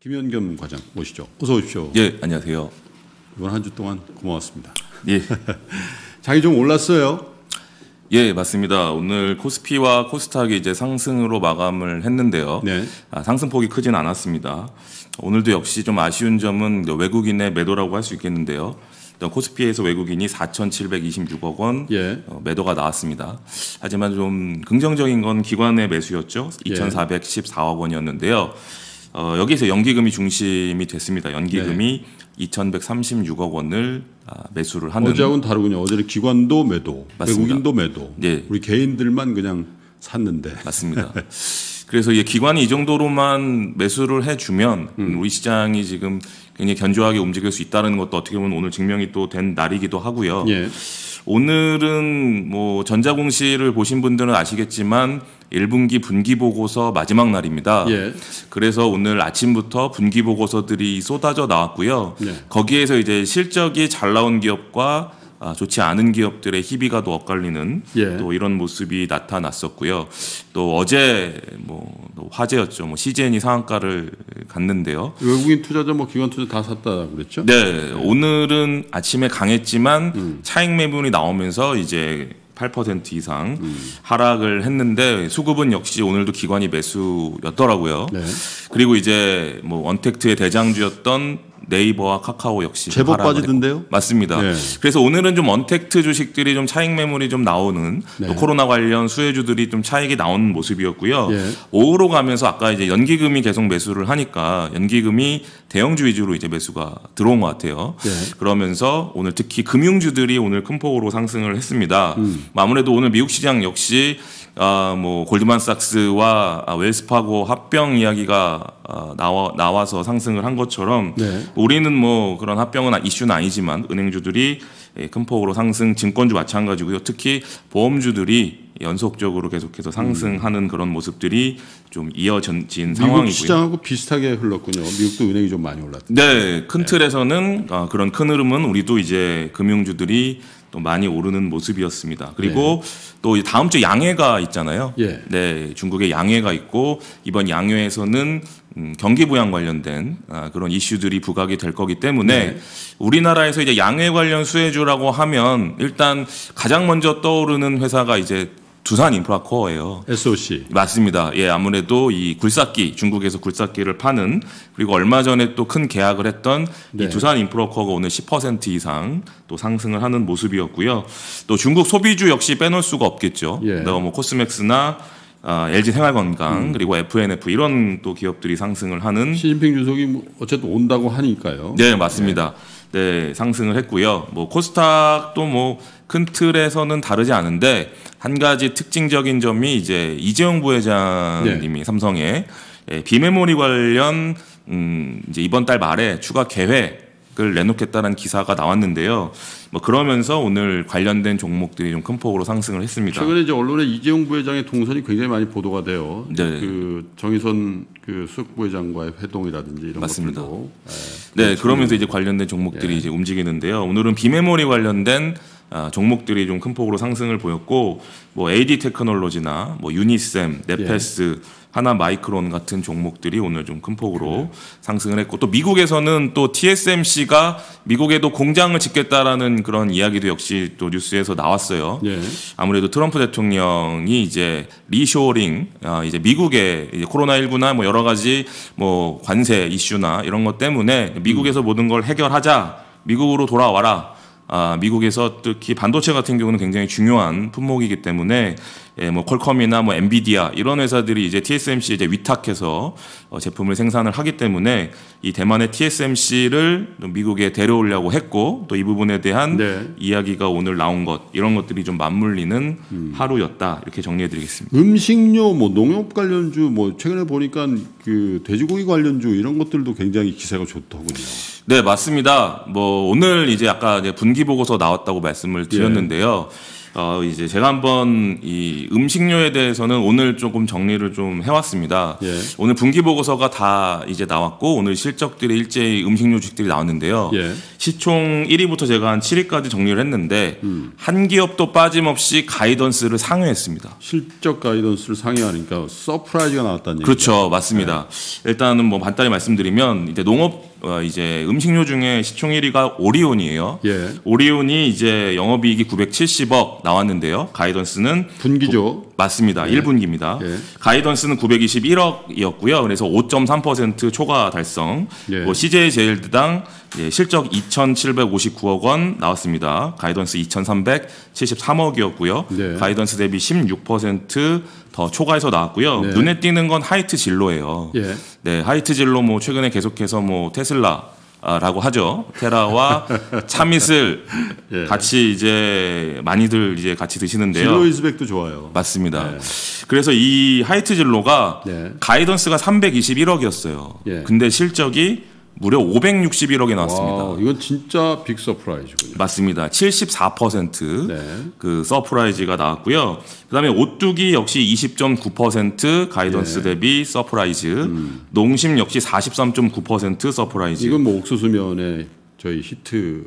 김현겸 과장 모시죠. 어서 오십시오. 예, 안녕하세요. 이번 한 주 동안 고마습니다 예. 장이 좀 올랐어요. 예, 맞습니다. 오늘 코스피와 코스닥이 이제 상승으로 마감을 했는데요. 네. 아, 상승폭이 크진 않았습니다. 오늘도 역시 좀 아쉬운 점은 외국인의 매도라고 할 수 있겠는데요. 코스피에서 외국인이 4,726억 원 예. 어, 매도가 나왔습니다. 하지만 좀 긍정적인 건 기관의 매수였죠. 2,414억 예. 원이었는데요. 예. 어, 여기에서 연기금이 중심이 됐습니다. 연기금이 네. 2,136억 원을 아, 매수를 하는 어제하고는 다르군요. 어제는 기관도 매도, 맞습니다. 외국인도 매도, 예. 우리 개인들만 그냥 샀는데 맞습니다. 그래서 이 기관이 이 정도로만 매수를 해주면 음. 우리 시장이 지금 굉장히 견조하게 움직일 수 있다는 것도 어떻게 보면 오늘 증명이 또 된 날이기도 하고요. 예. 오늘은 뭐 전자공시를 보신 분들은 아시겠지만 1분기 분기 보고서 마지막 날입니다. 예. 그래서 오늘 아침부터 분기 보고서들이 쏟아져 나왔고요. 예. 거기에서 이제 실적이 잘 나온 기업과 아, 좋지 않은 기업들의 희비가 또 엇갈리는 예. 또 이런 모습이 나타났었고요. 또 어제 뭐 화제였죠. 뭐시 g n 이 상한가를 갔는데요. 외국인 투자자 뭐 기관 투자 다 샀다 그랬죠? 네, 네. 오늘은 아침에 강했지만 음. 차익 매분이 나오면서 이제 8% 이상 음. 하락을 했는데 수급은 역시 오늘도 기관이 매수였더라고요. 네. 그리고 이제 뭐 원택트의 대장주였던 네이버와 카카오 역시 제법 빠지던데요? 맞습니다. 네. 그래서 오늘은 좀 언택트 주식들이 좀 차익 매물이 좀 나오는 네. 코로나 관련 수혜주들이 좀 차익이 나오는 모습이었고요. 네. 오후로 가면서 아까 이제 연기금이 계속 매수를 하니까 연기금이 대형주 위주로 이제 매수가 들어온 것 같아요. 예. 그러면서 오늘 특히 금융주들이 오늘 큰 폭으로 상승을 했습니다. 음. 아무래도 오늘 미국 시장 역시 아, 뭐 골드만삭스와 아, 웰스파고 합병 이야기가 아, 나와 나와서 상승을 한 것처럼 네. 우리는 뭐 그런 합병은 아, 이슈는 아니지만 은행주들이 예, 큰 폭으로 상승, 증권주 마찬가지고요. 특히 보험주들이 연속적으로 계속해서 상승하는 음. 그런 모습들이 좀 이어진 상황이고요. 미국 시장하고 비슷하게 흘렀군요. 미국도 은행이 좀 많이 올랐죠. 네, 큰 틀에서는 아, 그런 큰 흐름은 우리도 이제 금융주들이 또 많이 오르는 모습이었습니다. 그리고 네. 또 다음 주 양회가 있잖아요. 예. 네, 중국의 양회가 있고 이번 양회에서는 음, 경기 부양 관련된 아, 그런 이슈들이 부각이 될 거기 때문에 네. 우리나라에서 이제 양회 관련 수혜주라고 하면 일단 가장 먼저 떠오르는 회사가 이제 두산 인프라 코어예요. SOC. 맞습니다. 예, 아무래도 이 굴삭기 중국에서 굴삭기를 파는 그리고 얼마 전에 또 큰 계약을 했던 네. 이 두산 인프라 코어가 오늘 10% 이상 또 상승을 하는 모습이었고요. 또 중국 소비주 역시 빼놓을 수가 없겠죠. 예. 뭐 코스맥스나 아, LG 생활건강 음. 그리고 FNF 이런 또 기업들이 상승을 하는 시진핑 주석이 뭐 어쨌든 온다고 하니까요. 네, 맞습니다. 예. 네, 상승을 했고요. 뭐 코스닥도 뭐 큰 틀에서는 다르지 않은데 한 가지 특징적인 점이 이제 이재용 부회장님이 네. 삼성에 예, 비메모리 관련 음 이제 이번 달 말에 추가 계획을 내놓겠다는 기사가 나왔는데요. 뭐 그러면서 오늘 관련된 종목들이 좀 큰 폭으로 상승을 했습니다. 최근에 이제 언론에 이재용 부회장의 동선이 굉장히 많이 보도가 돼요. 네. 그 정의선 그 수석 부회장과의 회동이라든지 이런 맞습니다. 것들도. 예. 네, 네 그러면서 이제 관련된 종목들이 네. 이제 움직이는데요. 오늘은 비메모리 관련된 아, 종목들이 좀 큰 폭으로 상승을 보였고 뭐 AD 테크놀로지나 뭐 유니셈, 네페스 예. 하나 마이크론 같은 종목들이 오늘 좀 큰 폭으로 네. 상승을 했고 또 미국에서는 또 TSMC가 미국에도 공장을 짓겠다라는 그런 이야기도 역시 또 뉴스에서 나왔어요. 네. 아무래도 트럼프 대통령이 이제 리쇼링 어, 이제 미국의 코로나 19나 뭐 여러 가지 뭐 관세 이슈나 이런 것 때문에 미국에서 음. 모든 걸 해결하자 미국으로 돌아와라. 아, 미국에서 특히 반도체 같은 경우는 굉장히 중요한 품목이기 때문에 예, 뭐 퀄컴이나 뭐 엔비디아 이런 회사들이 이제 TSMC에 이제 위탁해서 어, 제품을 생산을 하기 때문에 이 대만의 TSMC를 미국에 데려오려고 했고 또 이 부분에 대한 네. 이야기가 오늘 나온 것 이런 것들이 좀 맞물리는 음. 하루였다 이렇게 정리해드리겠습니다. 음식료 뭐 농업 관련주 뭐 최근에 보니까 그 돼지고기 관련주 이런 것들도 굉장히 기세가 좋더군요. 네, 맞습니다. 뭐 오늘 이제 아까 이제 분기 보고서 나왔다고 말씀을 예. 드렸는데요. 예. 어 이제 제가 한번 이 음식료에 대해서는 오늘 조금 정리를 좀 해왔습니다. 예. 오늘 분기 보고서가 다 이제 나왔고 오늘 실적들이 일제히 음식료 주식들이 나왔는데요. 예. 시총 1위부터 제가 한 7위까지 정리를 했는데 음. 한 기업도 빠짐없이 가이던스를 상회했습니다. 실적 가이던스를 상회하니까 서프라이즈가 나왔다는 얘기죠. 그렇죠, 맞습니다. 예. 일단은 뭐 간단히 말씀드리면 이제 농업 어, 이제 음식료 중에 시총 1위가 오리온이에요. 예. 오리온이 이제 영업이익이 970억 나왔는데요. 가이던스는 분기죠. 구, 맞습니다. 예. 1분기입니다. 예. 가이던스는 921억이었고요. 그래서 5.3% 초과 달성. 예. 뭐 CJ 제일드당 예, 실적 2,759억 원 나왔습니다. 가이던스 2,373억이었고요. 네. 가이던스 대비 16%더 초과해서 나왔고요. 네. 눈에 띄는 건 하이트 진로예요. 예. 네, 하이트 진로 뭐 최근에 계속해서 뭐 테스 테슬라라고 하죠. 테라와 참이슬 예. 같이 이제 많이들 이제 같이 드시는데요. 진로 이즈백도 좋아요. 맞습니다. 예. 그래서 이 하이트 진로가 예. 가이던스가 321억이었어요. 예. 근데 실적이 무려 561억이 나왔습니다. 와, 이건 진짜 빅 서프라이즈군요. 맞습니다. 74%그 네. 그 서프라이즈가 나왔고요. 그다음에 오뚜기 역시 20.9% 가이던스 네. 대비 서프라이즈, 음. 농심 역시 43.9% 서프라이즈. 이건 뭐 옥수수면에 저희 히트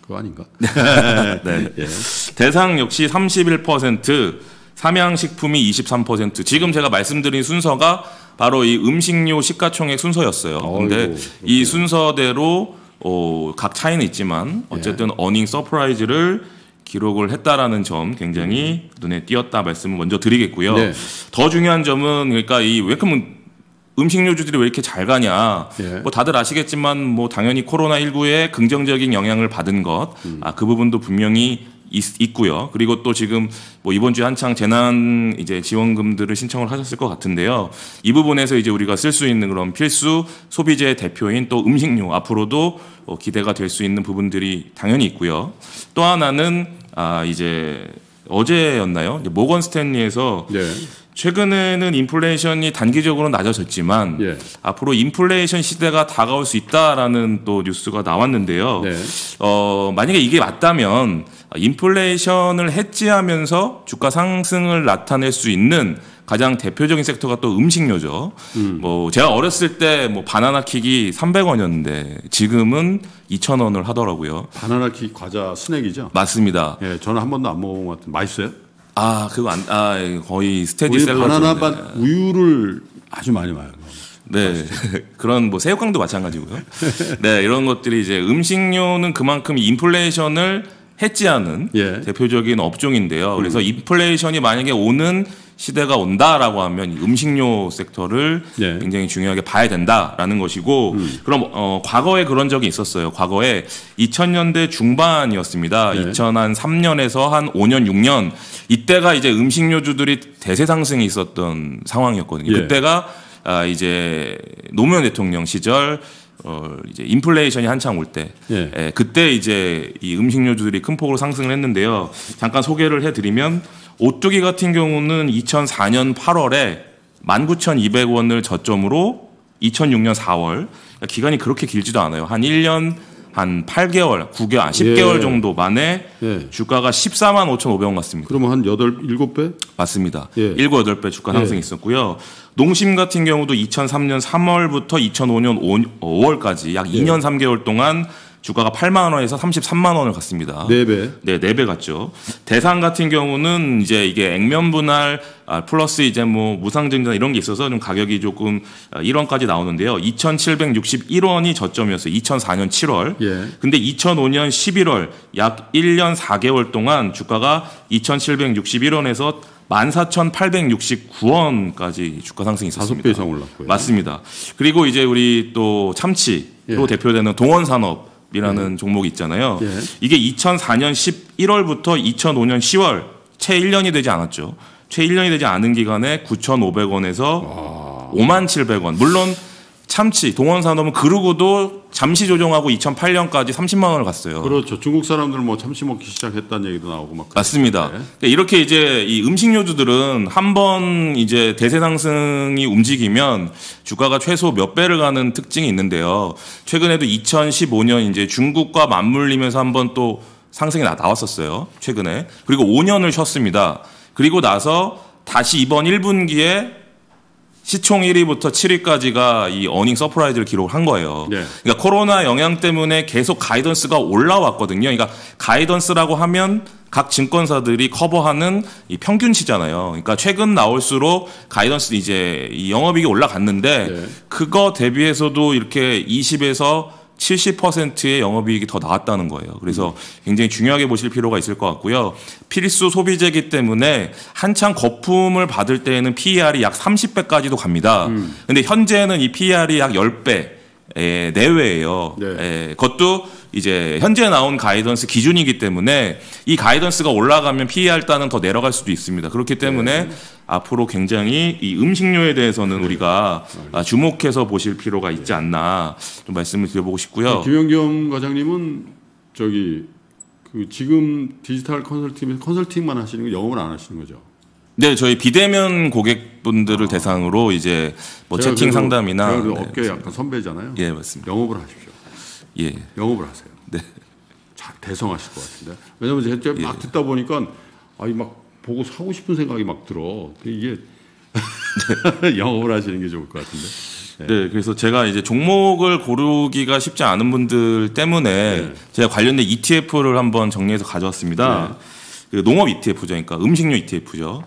그거 아닌가? 네. 예. 네. 대상 역시 31%, 삼양식품이 23%. 지금 제가 말씀드린 순서가 바로 이 음식료 시가총액 순서였어요. 그런데이 순서대로 어, 각 차이는 있지만 예. 어쨌든 예. 어닝 서프라이즈를 기록을 했다라는 점 굉장히 음. 눈에 띄었다 말씀을 먼저 드리겠고요. 네. 더 중요한 점은 그러니까 이 왜 그렇게 뭐 음식료주들이 왜 이렇게 잘 가냐. 예. 뭐 다들 아시겠지만 뭐 당연히 코로나19의 긍정적인 영향을 받은 것. 음. 아, 그 부분도 분명히 있, 고요 그리고 또 지금 뭐 이번 주에 한창 재난 이제 지원금들을 신청을 하셨을 것 같은데요. 이 부분에서 이제 우리가 쓸 수 있는 그런 필수 소비재 대표인 또 음식료 앞으로도 어, 기대가 될 수 있는 부분들이 당연히 있고요. 또 하나는 아 이제 어제였나요? 이제 모건 스탠리에서 네. 최근에는 인플레이션이 단기적으로 낮아졌지만 예. 앞으로 인플레이션 시대가 다가올 수 있다라는 또 뉴스가 나왔는데요. 네. 어, 만약에 이게 맞다면 인플레이션을 해지하면서 주가 상승을 나타낼 수 있는 가장 대표적인 섹터가 또 음식료죠. 음. 뭐 제가 어렸을 때 뭐 바나나 킥이 300원이었는데 지금은 2,000원을 하더라고요. 바나나 킥 과자 스낵이죠? 맞습니다. 예, 저는 한 번도 안 먹어본 것 같은데 맛있어요? 아, 그거 안, 아, 예, 거의 스테디 셀러. 바나나 밭 우유를 아주 많이 마요. 네. 그런 뭐 새우깡도 마찬가지고요. 네, 이런 것들이 이제 음식료는 그만큼 인플레이션을 했지 않은 예. 대표적인 업종인데요. 음. 그래서 음. 인플레이션이 만약에 오는 시대가 온다라고 하면 음식료 섹터를 예. 굉장히 중요하게 봐야 된다라는 것이고 음. 그럼 어, 과거에 그런 적이 있었어요. 과거에 2000년대 중반이었습니다. 예. 2003년에서 한 5년 6년 이때가 이제 음식료주들이 대세 상승이 있었던 상황이었거든요. 예. 그때가 아, 이제 노무현 대통령 시절 어 이제 인플레이션이 한창 올때 예. 예, 그때 이제 이 음식료주들이 큰 폭으로 상승을 했는데요. 잠깐 소개를 해드리면 오뚜기 같은 경우는 2004년 8월에 19,200원을 저점으로 2006년 4월 그러니까 기간이 그렇게 길지도 않아요. 한 1년 한 8개월, 9개월, 10개월 예. 정도 만에 예. 주가가 14만 5,500원 갔습니다. 그러면 한 8, 7배? 맞습니다. 예. 7, 8배 주가 예. 상승이 있었고요. 농심 같은 경우도 2003년 3월부터 2005년 5, 월까지약 2년 3개월 동안 주가가 8만 원에서 33만 원을 갔습니다. 네배 네, 4배 갔죠. 대상 같은 경우는 이제 이게 액면 분할 아, 플러스 이제 뭐 무상증자 이런 게 있어서 좀 가격이 조금 1원까지 아, 나오는데요. 2,761원이 저점이었어요. 2004년 7월. 예. 근데 2005년 11월 약 1년 4개월 동안 주가가 2,761원에서 14,869원까지 주가 상승이 있었습니다. 5배 이상 올랐고요. 맞습니다. 그리고 이제 우리 또 참치로 예. 대표되는 동원산업 이라는 네. 종목이 있잖아요. 네. 이게 2004년 11월부터 2005년 10월 채 1년이 되지 않았죠. 채 1년이 되지 않은 기간에 9,500원에서 5만 700원. 물론 참치 동원 산업은 그러고도 잠시 조정하고 2008년까지 30만 원을 갔어요. 그렇죠. 중국 사람들 뭐 참치 먹기 시작했다는 얘기도 나오고 막 맞습니다. 그 이렇게 이제 이 음식료주들은 한번 이제 대세 상승이 움직이면 주가가 최소 몇 배를 가는 특징이 있는데요. 최근에도 2015년 이제 중국과 맞물리면서 한번또 상승이 나, 나왔었어요. 최근에. 그리고 5년을 쉬었습니다. 그리고 나서 다시 이번 1분기에 시총 1위부터 7위까지가 이 어닝 서프라이즈를 기록한 거예요. 네. 그러니까 코로나 영향 때문에 계속 가이던스가 올라왔거든요. 그러니까 가이던스라고 하면 각 증권사들이 커버하는 이 평균치잖아요. 그러니까 최근 나올수록 가이던스 이제 이 영업이익이 올라갔는데 네. 그거 대비해서도 이렇게 20에서 70%의 영업이익이 더 나왔다는 거예요. 그래서 굉장히 중요하게 보실 필요가 있을 것 같고요. 필수 소비재기 때문에 한창 거품을 받을 때에는 PER이 약 30배까지도 갑니다. 음. 근데 현재는 이 PER이 약 10배, 예, 내외예요. 네. 예, 그것도 이제 현재 나온 가이던스 기준이기 때문에 이 가이던스가 올라가면 PER 단은 더 내려갈 수도 있습니다. 그렇기 때문에 네. 앞으로 굉장히 이 음식료에 대해서는 네. 우리가 알겠습니다. 아, 주목해서 보실 필요가 있지 네. 않나 좀 말씀을 드려보고 싶고요. 네, 김영겸 과장님은 저기 그 지금 디지털 컨설팅 컨설팅만 하시는 거 영업을 안 하시는 거죠? 네, 저희 비대면 고객분들을 아. 대상으로 이제 뭐 채팅 상담이나 제가 네, 업계 약간 선배잖아요. 예, 맞습니다. 영업을 하십시오. 예, 영업을 하세요. 네, 잘 대성하실 것 같은데. 왜냐면 제가 예. 막 듣다 보니까 아이 막 보고 사고 싶은 생각이 막 들어. 이게 네. 영업을 하시는 게 좋을 것 같은데. 네. 네. 그래서 제가 이제 종목을 고르기가 쉽지 않은 분들 때문에 네. 제가 관련된 ETF를 한번 정리해서 가져왔습니다. 네. 그 농업 ETF죠. 그러니까 음식료 ETF죠.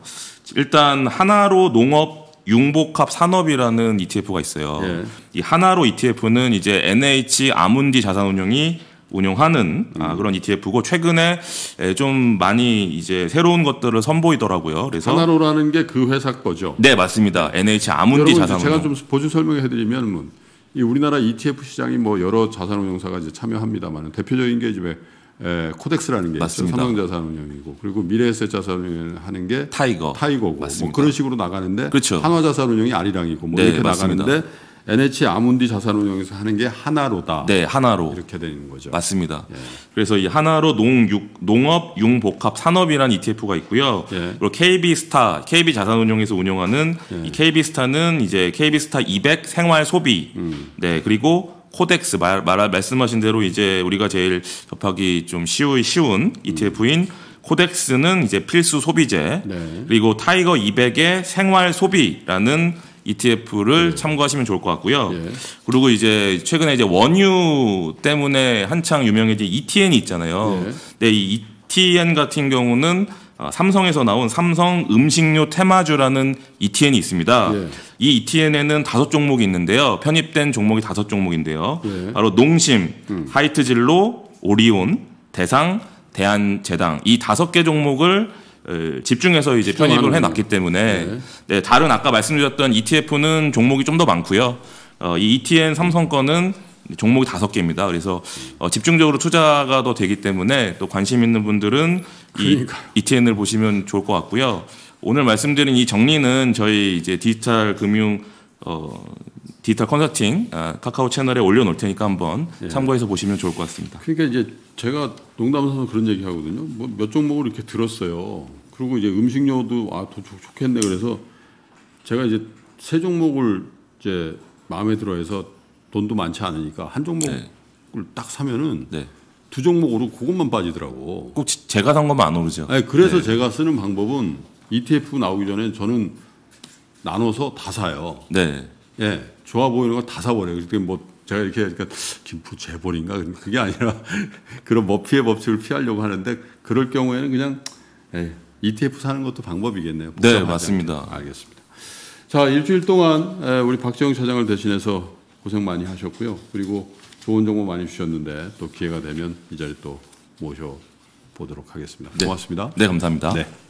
일단 하나로 농업 융복합 산업이라는 ETF가 있어요. 예. 이 하나로 ETF는 이제 NH 아문디 자산운용이 운용하는 아, 음. 아, 그런 ETF고 최근에 예, 좀 많이 이제 새로운 것들을 선보이더라고요. 그래서 하나로라는 게 그 회사 거죠. 네 맞습니다. NH 아문디 자산운용. 제가 좀 보조 설명해드리면 이 우리나라 ETF 시장이 뭐 여러 자산운용사가 이제 참여합니다만 대표적인 게 이제 에, 예, 코덱스라는 게 맞습니다. 있어 삼성자 산운용이고 그리고 미래에셋자 산운용 하는 게 타이거, 타이거고 뭐 맞습니다. 뭐 그런 식으로 나가는데 그렇죠. 한화자 산운용이 아리랑이고 뭐 네, 이렇게 맞습니다. 나가는데 NH 아몬디 자산운용에서 하는 게 하나로다. 네, 하나로 이렇게 되는 거죠. 맞습니다. 예. 그래서 이 하나로 농육 농업 융복합 산업이란 ETF가 있고요. 예. 그리고 KB스타 KB 자산운용에서 운영하는 예. 이 KB스타는 이제 KB스타 200 생활 소비. 음. 네, 그리고 코덱스 말, 말 말씀하신 대로 이제 우리가 제일 접하기 좀 쉬우, 쉬운 ETF인 음. 코덱스는 이제 필수 소비재 네. 그리고 타이거 200의 생활 소비라는 ETF를 네. 참고하시면 좋을 것 같고요. 네. 그리고 이제 최근에 이제 원유 때문에 한창 유명해진 ETN이 있잖아요. 예. 근데 이 ETN 같은 경우는 어, 삼성에서 나온 삼성 음식료 테마주라는 ETN이 있습니다. 예. 이 ETN에는 다섯 종목이 있는데요. 편입된 종목이 다섯 종목인데요. 예. 바로 농심, 음. 하이트진로, 오리온, 대상, 대한재당 이 다섯 개 종목을 어, 집중해서 이제 편입을 해놨기 때문에 네. 네, 다른 아까 말씀드렸던 ETF는 종목이 좀 더 많고요. 어, 이 ETN 삼성 건은 종목이 다섯 개입니다. 그래서 어, 집중적으로 투자가 더 되기 때문에 또 관심 있는 분들은 그러니까. 이 e ETN을 보시면 좋을 것 같고요. 오늘 말씀드린 이 정리는 저희 이제 디지털 금융 어, 디지털 컨설팅 아, 카카오 채널에 올려놓을 테니까 한번 예. 참고해서 보시면 좋을 것 같습니다. 그러니까 이제 제가 농담삼아 그런 얘기 하거든요. 뭐 몇 종목을 이렇게 들었어요. 그리고 이제 음식료도 아 좋, 좋겠네 그래서 제가 이제 세 종목을 이제 마음에 들어해서 돈도 많지 않으니까 한 종목을 네. 딱 사면은 네. 두 종목 오르고 그것만 빠지더라고. 꼭 제가 산 것만 안 오르죠. 아 그래서 네. 제가 쓰는 방법은 ETF 나오기 전에 저는 나눠서 다 사요. 네. 예, 좋아 보이는 거 다 사버려요. 그때 뭐 제가 이렇게 그러니까 김포 재벌인가 그러니까 그게 아니라 그런 머피의 법칙을 피하려고 하는데 그럴 경우에는 그냥 에이, 예, ETF 사는 것도 방법이겠네요. 네, 맞습니다. 않게. 알겠습니다. 자, 일주일 동안 우리 박재영 차장을 대신해서 고생 많이 하셨고요. 그리고 좋은 정보 많이 주셨는데 또 기회가 되면 이 자리 또 모셔 보도록 하겠습니다. 네. 고맙습니다. 네, 네 감사합니다. 네.